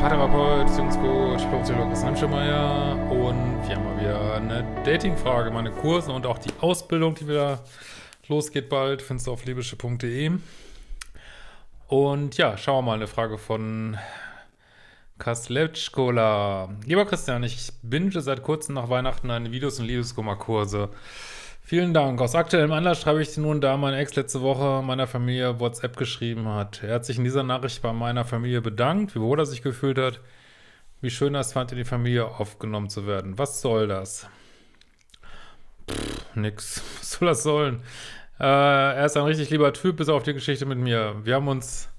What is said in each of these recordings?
Paartherapeut, Beziehungscoach, Sportpsychologe Christian Schemeier und wir haben mal wieder eine Datingfrage, meine Kurse und auch die Ausbildung, die wieder losgeht bald, findest du auf libysche.de. Und ja, schauen wir mal, eine Frage von Kaslevskola. Lieber Christian, ich binge seit kurzem nach Weihnachten deine Videos und Liebeskummerkurse. kurse Vielen Dank. Aus aktuellem Anlass schreibe ich dir nun, da mein Ex letzte Woche meiner Familie WhatsApp geschrieben hat. Er hat sich in dieser Nachricht bei meiner Familie bedankt, wie wohl er sich gefühlt hat, wie schön er es fand, in die Familie aufgenommen zu werden. Was soll das? Pff, nix. Was soll das sollen? Äh, er ist ein richtig lieber Typ, bis auf die Geschichte mit mir. Wir haben uns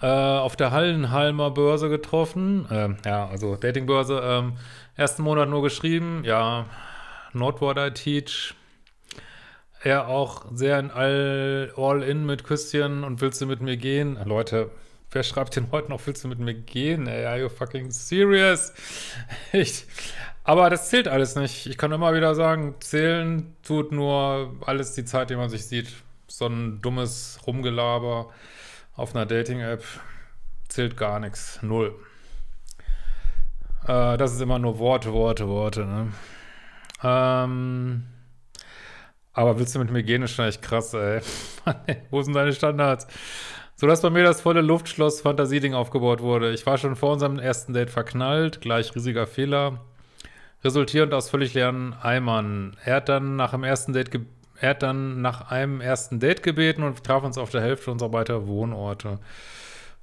äh, auf der Hallenhalmer Börse getroffen. Ähm, ja, also Datingbörse. Ähm, ersten Monat nur geschrieben. Ja, not what I teach er auch sehr in all, all in mit Küsschen und willst du mit mir gehen? Ah, Leute, wer schreibt denn heute noch, willst du mit mir gehen? Ey, are you fucking serious? Echt? Aber das zählt alles nicht. Ich kann immer wieder sagen, zählen tut nur alles die Zeit, die man sich sieht. So ein dummes Rumgelaber auf einer Dating-App zählt gar nichts. Null. Äh, das ist immer nur Worte, Worte, Worte. Ne? Ähm. Aber willst du mit mir gehen? Das ist schon echt krass, ey. Wo sind deine Standards? So dass bei mir das volle Luftschloss Fantasieding aufgebaut wurde. Ich war schon vor unserem ersten Date verknallt, gleich riesiger Fehler. Resultierend aus völlig leeren Eimern. Er hat dann nach dem ersten Date ge er hat dann nach einem ersten Date gebeten und traf uns auf der Hälfte unserer beiden Wohnorte.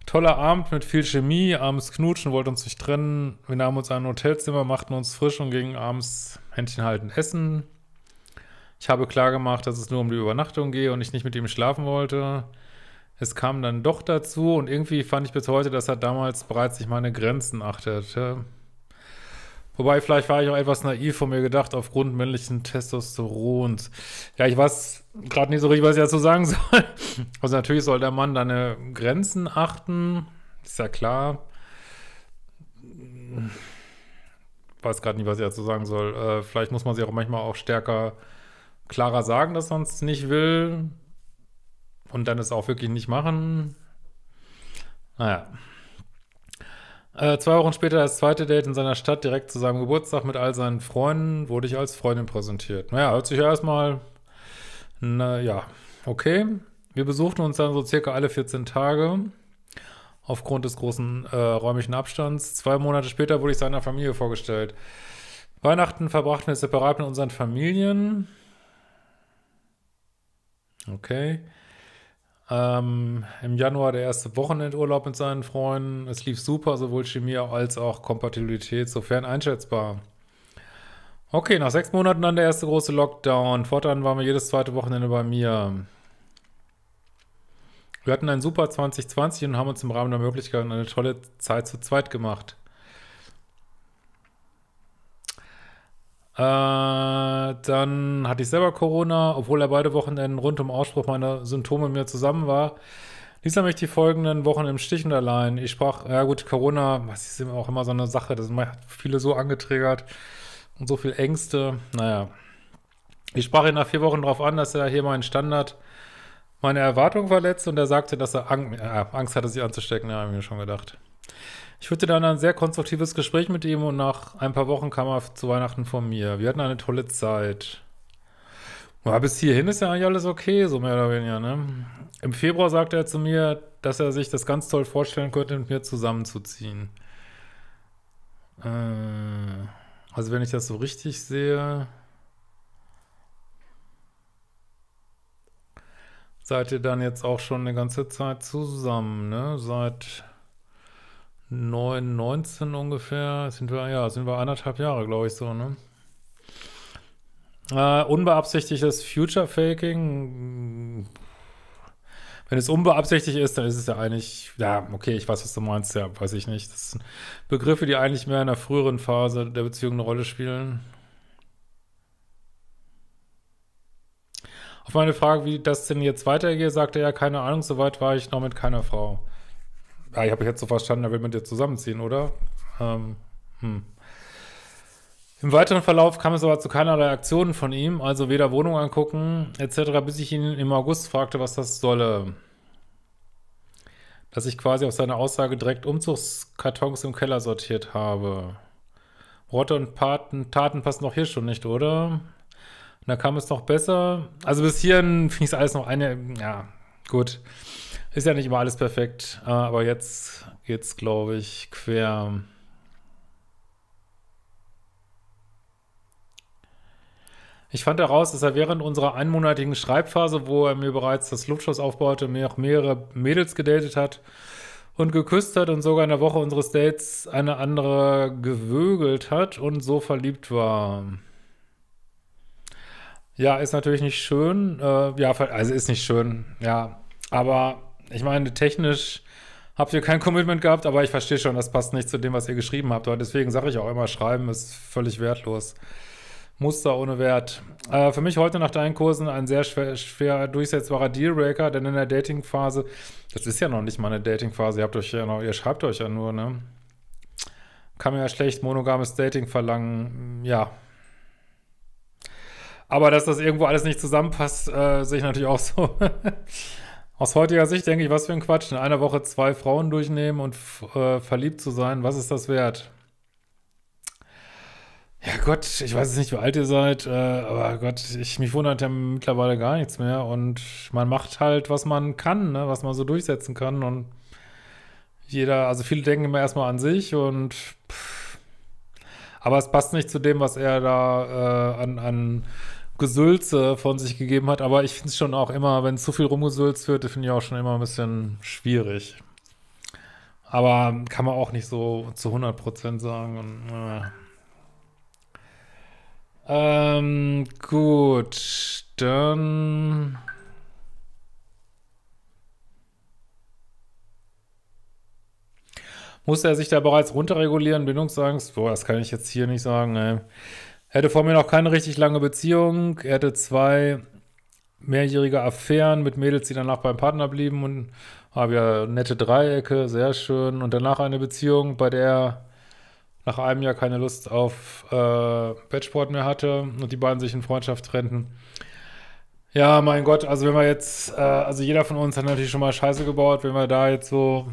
Toller Abend mit viel Chemie, abends knutschen, wollte uns nicht trennen. Wir nahmen uns ein Hotelzimmer, machten uns frisch und gingen abends Händchen halten essen. Ich habe klargemacht, dass es nur um die Übernachtung gehe und ich nicht mit ihm schlafen wollte. Es kam dann doch dazu und irgendwie fand ich bis heute, dass er damals bereits sich meine Grenzen achtete. Wobei, vielleicht war ich auch etwas naiv von mir gedacht, aufgrund männlichen Testosterons. Ja, ich weiß gerade nicht so richtig, was ich dazu sagen soll. Also natürlich soll der Mann deine Grenzen achten, ist ja klar. Ich Weiß gerade nicht, was ich dazu sagen soll. Äh, vielleicht muss man sich auch manchmal auch stärker klarer sagen, dass man es nicht will und dann es auch wirklich nicht machen. Naja. Äh, zwei Wochen später das zweite Date in seiner Stadt, direkt zu seinem Geburtstag mit all seinen Freunden, wurde ich als Freundin präsentiert. Naja, hört sich ja erstmal, naja, okay. Wir besuchten uns dann so circa alle 14 Tage aufgrund des großen äh, räumlichen Abstands. Zwei Monate später wurde ich seiner Familie vorgestellt. Weihnachten verbrachten wir separat mit unseren Familien. Okay. Ähm, Im Januar der erste Wochenendurlaub mit seinen Freunden. Es lief super, sowohl Chemie als auch Kompatibilität, sofern einschätzbar. Okay, nach sechs Monaten dann der erste große Lockdown. Fortan waren wir jedes zweite Wochenende bei mir. Wir hatten ein super 2020 und haben uns im Rahmen der Möglichkeiten eine tolle Zeit zu zweit gemacht. Äh, dann hatte ich selber Corona, obwohl er beide Wochenenden rund um Ausspruch meiner Symptome mit mir zusammen war. Lisa möchte die folgenden Wochen im Stich und allein. Ich sprach, ja gut, Corona, was ist immer auch immer so eine Sache, das hat viele so angetriggert und so viel Ängste. Naja. Ich sprach ihn nach vier Wochen darauf an, dass er hier meinen Standard, meine Erwartung verletzt und er sagte, dass er äh, Angst hatte, sich anzustecken. Ja, habe ich mir schon gedacht. Ich führte dann ein sehr konstruktives Gespräch mit ihm und nach ein paar Wochen kam er zu Weihnachten von mir. Wir hatten eine tolle Zeit. Ja, bis hierhin ist ja eigentlich alles okay, so mehr oder weniger, ne? Im Februar sagte er zu mir, dass er sich das ganz toll vorstellen könnte, mit mir zusammenzuziehen. Äh, also wenn ich das so richtig sehe, seid ihr dann jetzt auch schon eine ganze Zeit zusammen, ne? Seit 9, 19 ungefähr, sind wir, ja, sind wir anderthalb Jahre, glaube ich, so, ne? Äh, unbeabsichtigtes Future Faking. Hm, wenn es unbeabsichtigt ist, dann ist es ja eigentlich, ja, okay, ich weiß, was du meinst, ja, weiß ich nicht. Das sind Begriffe, die eigentlich mehr in der früheren Phase der Beziehung eine Rolle spielen. Auf meine Frage, wie das denn jetzt weitergeht, sagte er, keine Ahnung, soweit war ich noch mit keiner Frau ja, ah, ich habe jetzt so verstanden, er will mit dir zusammenziehen, oder? Ähm, hm. Im weiteren Verlauf kam es aber zu keinerlei Aktionen von ihm, also weder Wohnung angucken etc., bis ich ihn im August fragte, was das solle. Dass ich quasi auf seine Aussage direkt Umzugskartons im Keller sortiert habe. Worte und Paten, Taten passen doch hier schon nicht, oder? Und da kam es noch besser. Also bis hierhin finde ich es alles noch eine, ja, gut. Ist ja nicht immer alles perfekt, äh, aber jetzt geht's, glaube ich, quer. Ich fand heraus, dass er während unserer einmonatigen Schreibphase, wo er mir bereits das Luftschloss aufbaute, mir auch mehrere Mädels gedatet hat und geküsst hat und sogar in der Woche unseres Dates eine andere gewögelt hat und so verliebt war. Ja, ist natürlich nicht schön. Äh, ja, also ist nicht schön. Ja, aber ich meine, technisch habt ihr kein Commitment gehabt, aber ich verstehe schon, das passt nicht zu dem, was ihr geschrieben habt. Und deswegen sage ich auch immer, schreiben ist völlig wertlos. Muster ohne Wert. Äh, für mich heute nach deinen Kursen ein sehr schwer, schwer durchsetzbarer Dealbreaker, denn in der Dating-Phase, das ist ja noch nicht mal eine Dating-Phase, ihr, habt euch ja noch, ihr schreibt euch ja nur, ne? Kann man ja schlecht monogames Dating verlangen, hm, ja. Aber dass das irgendwo alles nicht zusammenpasst, äh, sehe ich natürlich auch so. Aus heutiger Sicht denke ich, was für ein Quatsch. In einer Woche zwei Frauen durchnehmen und äh, verliebt zu sein, was ist das wert? Ja Gott, ich weiß jetzt nicht, wie alt ihr seid, äh, aber Gott, ich, mich wundert ja mittlerweile gar nichts mehr. Und man macht halt, was man kann, ne? was man so durchsetzen kann. Und jeder, also viele denken immer erstmal an sich und pff, aber es passt nicht zu dem, was er da äh, an, an Gesülze von sich gegeben hat. Aber ich finde es schon auch immer, wenn zu viel rumgesülzt wird, finde ich auch schon immer ein bisschen schwierig. Aber kann man auch nicht so zu 100% sagen. Und, äh. Ähm, gut, dann... Muss er sich da bereits runterregulieren? Bindungsangst? Boah, das kann ich jetzt hier nicht sagen. Ey. Hätte vor mir noch keine richtig lange Beziehung. Er hatte zwei mehrjährige Affären mit Mädels, die danach beim Partner blieben und habe ah, ja nette Dreiecke, sehr schön. Und danach eine Beziehung, bei der er nach einem Jahr keine Lust auf äh, Bettsport mehr hatte und die beiden sich in Freundschaft trennten. Ja, mein Gott, also wenn wir jetzt, äh, also jeder von uns hat natürlich schon mal Scheiße gebaut, wenn wir da jetzt so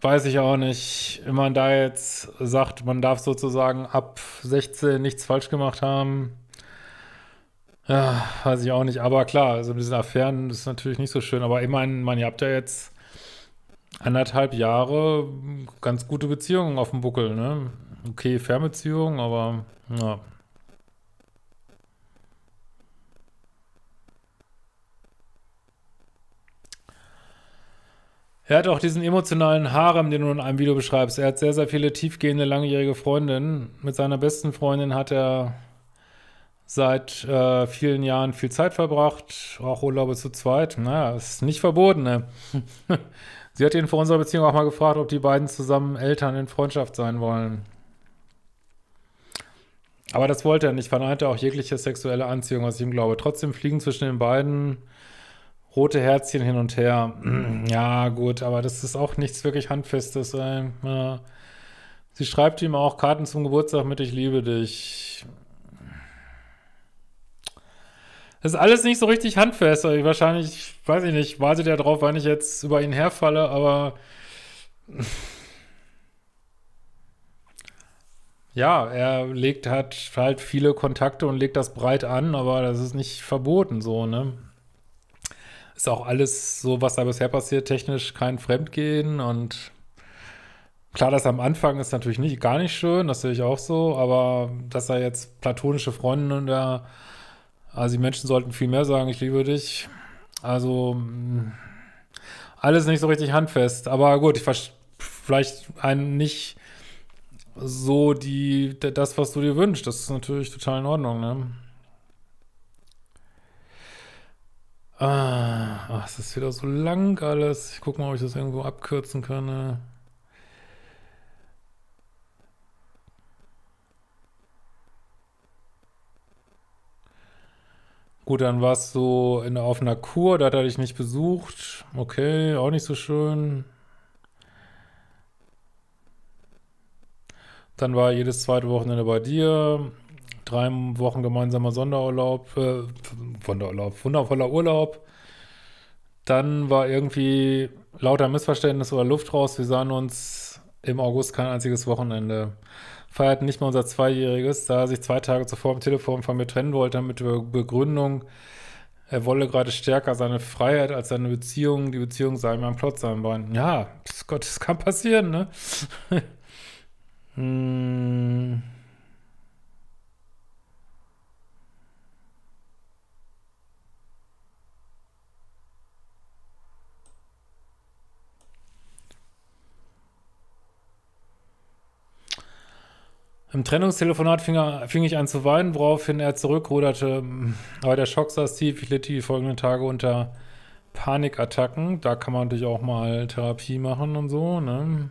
Weiß ich auch nicht. Wenn man da jetzt sagt, man darf sozusagen ab 16 nichts falsch gemacht haben, ja, weiß ich auch nicht. Aber klar, so also ein bisschen Affären ist natürlich nicht so schön. Aber immerhin, man, ihr habt ja jetzt anderthalb Jahre ganz gute Beziehungen auf dem Buckel, ne? Okay, Fernbeziehungen, aber ja. Er hat auch diesen emotionalen Harem, den du in einem Video beschreibst. Er hat sehr, sehr viele tiefgehende, langjährige Freundinnen. Mit seiner besten Freundin hat er seit äh, vielen Jahren viel Zeit verbracht, auch Urlaube zu zweit. Naja, ist nicht verboten. Ne? Sie hat ihn vor unserer Beziehung auch mal gefragt, ob die beiden zusammen Eltern in Freundschaft sein wollen. Aber das wollte er nicht, verneinte auch jegliche sexuelle Anziehung, was ich ihm glaube. Trotzdem fliegen zwischen den beiden rote Herzchen hin und her. Ja, gut, aber das ist auch nichts wirklich Handfestes. Ja. Sie schreibt ihm auch Karten zum Geburtstag mit, ich liebe dich. Das ist alles nicht so richtig handfest. Also wahrscheinlich, weiß ich nicht, wartet er drauf, wann ich jetzt über ihn herfalle, aber ja, er legt halt, halt viele Kontakte und legt das breit an, aber das ist nicht verboten so, ne? ist auch alles so, was da bisher passiert, technisch kein Fremdgehen und klar, das am Anfang ist natürlich nicht, gar nicht schön, das sehe ich auch so, aber dass er jetzt platonische Freunde und der, also die Menschen sollten viel mehr sagen, ich liebe dich. Also mm, alles nicht so richtig handfest, aber gut, ich vielleicht einen nicht so die, das, was du dir wünschst, das ist natürlich total in Ordnung, ne? Ah, ach, es ist wieder so lang alles. Ich gucke mal, ob ich das irgendwo abkürzen kann. Gut, dann warst du in, auf einer Kur, da hat er dich nicht besucht. Okay, auch nicht so schön. Dann war er jedes zweite Wochenende bei dir drei Wochen gemeinsamer Sonderurlaub, äh, Sonderurlaub, wundervoller Urlaub. Dann war irgendwie lauter Missverständnis oder Luft raus. Wir sahen uns im August kein einziges Wochenende. Feierten nicht mal unser Zweijähriges, da er sich zwei Tage zuvor am Telefon von mir trennen wollte, mit der Begründung, er wolle gerade stärker seine Freiheit als seine Beziehung. Die Beziehung sei mir am Plot sein Bein. Ja, Gott, das kann passieren, ne? hm. Im Trennungstelefonat fing, er, fing, ich an zu weinen, woraufhin er zurückruderte. Aber der Schock saß tief. Ich litt die folgenden Tage unter Panikattacken. Da kann man natürlich auch mal Therapie machen und so, ne?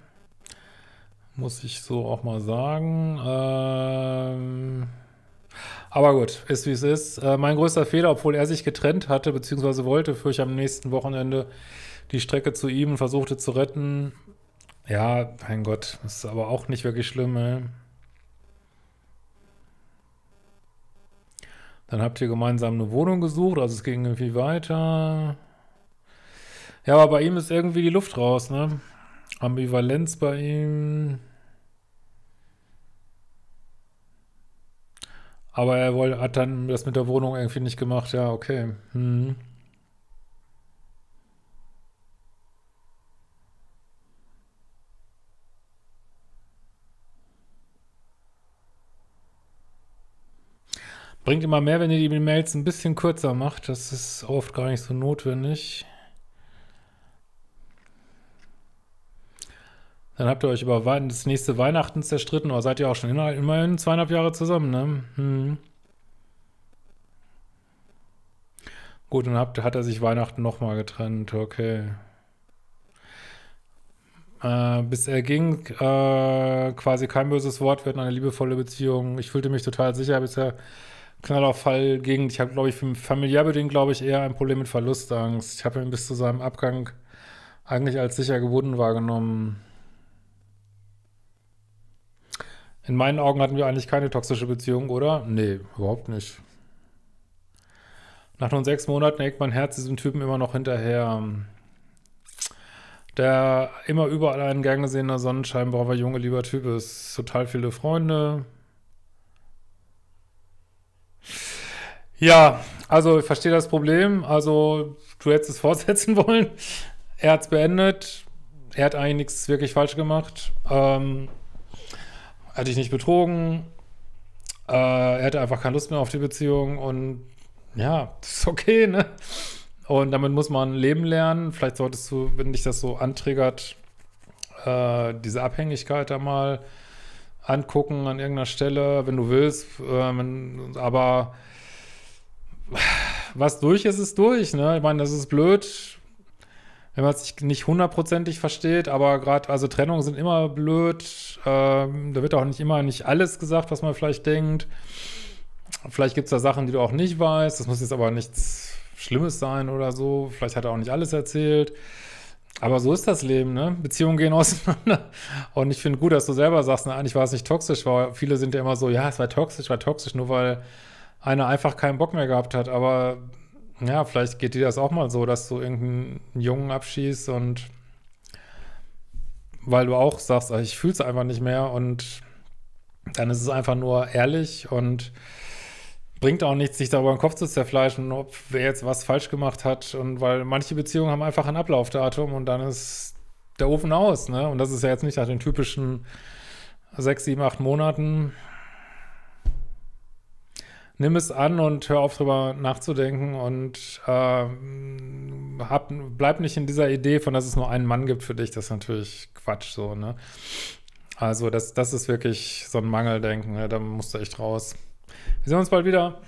Muss ich so auch mal sagen. Ähm aber gut, ist wie es ist. Äh, mein größter Fehler, obwohl er sich getrennt hatte bzw. wollte, fuhr ich am nächsten Wochenende die Strecke zu ihm und versuchte zu retten. Ja, mein Gott, ist aber auch nicht wirklich schlimm, ey. Ne? Dann habt ihr gemeinsam eine Wohnung gesucht, also es ging irgendwie weiter. Ja, aber bei ihm ist irgendwie die Luft raus, ne? Ambivalenz bei ihm. Aber er hat dann das mit der Wohnung irgendwie nicht gemacht. Ja, okay. Hm. Bringt immer mehr, wenn ihr die Mails ein bisschen kürzer macht. Das ist oft gar nicht so notwendig. Dann habt ihr euch über das nächste Weihnachten zerstritten, aber seid ihr auch schon immerhin zweieinhalb Jahre zusammen, ne? Hm. Gut, dann habt, hat er sich Weihnachten nochmal getrennt, okay. Äh, bis er ging, äh, quasi kein böses Wort, wir hatten eine liebevolle Beziehung. Ich fühlte mich total sicher, bis er Knallerfall gegen. Ich habe, glaube ich, familiär bedingt, glaube ich, eher ein Problem mit Verlustangst. Ich habe ihn bis zu seinem Abgang eigentlich als sicher gebunden wahrgenommen. In meinen Augen hatten wir eigentlich keine toxische Beziehung, oder? Nee, überhaupt nicht. Nach nun sechs Monaten hängt mein Herz diesem Typen immer noch hinterher. Der immer überall einen gern gesehener Sonnenschein Sonnenscheinbrauer, junge, lieber Typ ist. Total viele Freunde, Ja, also ich verstehe das Problem. Also du hättest es fortsetzen wollen. Er hat es beendet. Er hat eigentlich nichts wirklich falsch gemacht. Ähm, er hat dich nicht betrogen. Äh, er hatte einfach keine Lust mehr auf die Beziehung. Und ja, das ist okay, ne? Und damit muss man leben lernen. Vielleicht solltest du, wenn dich das so antriggert, äh, diese Abhängigkeit da mal angucken an irgendeiner Stelle, wenn du willst. Ähm, aber was durch ist, ist durch. Ne? Ich meine, das ist blöd, wenn man es sich nicht hundertprozentig versteht, aber gerade, also Trennungen sind immer blöd. Ähm, da wird auch nicht immer nicht alles gesagt, was man vielleicht denkt. Vielleicht gibt es da Sachen, die du auch nicht weißt. Das muss jetzt aber nichts Schlimmes sein oder so. Vielleicht hat er auch nicht alles erzählt. Aber so ist das Leben, ne? Beziehungen gehen auseinander. Und ich finde gut, dass du selber sagst, na, eigentlich war es nicht toxisch, weil viele sind ja immer so, ja, es war toxisch, war toxisch, nur weil einer einfach keinen Bock mehr gehabt hat. Aber ja, vielleicht geht dir das auch mal so, dass du irgendeinen Jungen abschießt und weil du auch sagst, also ich fühle es einfach nicht mehr und dann ist es einfach nur ehrlich und bringt auch nichts, sich darüber den Kopf zu zerfleischen, ob wer jetzt was falsch gemacht hat und weil manche Beziehungen haben einfach ein Ablaufdatum und dann ist der Ofen aus, ne? Und das ist ja jetzt nicht nach den typischen sechs, sieben, acht Monaten, nimm es an und hör auf drüber nachzudenken und äh, hab, bleib nicht in dieser Idee von, dass es nur einen Mann gibt für dich. Das ist natürlich Quatsch so, ne? Also das, das ist wirklich so ein Mangeldenken, ne? da musst du echt raus. Wir sehen uns bald wieder.